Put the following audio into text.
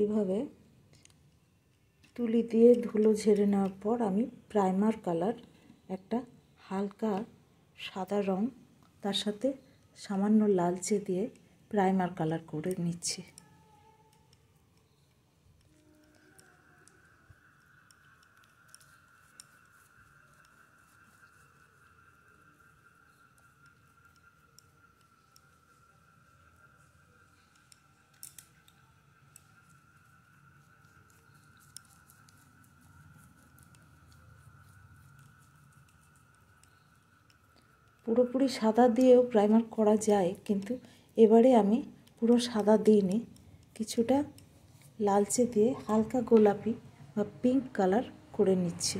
এইভাবে তুলি দিয়ে ধুলো ঝেড়ে নেওয়ার পর আমি প্রাইমার কালার একটা হালকা সাদা রং তার সাথে সামান্য লালচে দিয়ে প্রাইমার কালার করে নিচ্ছি পুরোপুরি সাদা দিয়েও প্রাইমার করা যায় কিন্তু এবারে আমি পুরো সাদা দিইনি কিছুটা লালচে দিয়ে হালকা গোলাপি বা পিঙ্ক কালার করে নিচ্ছি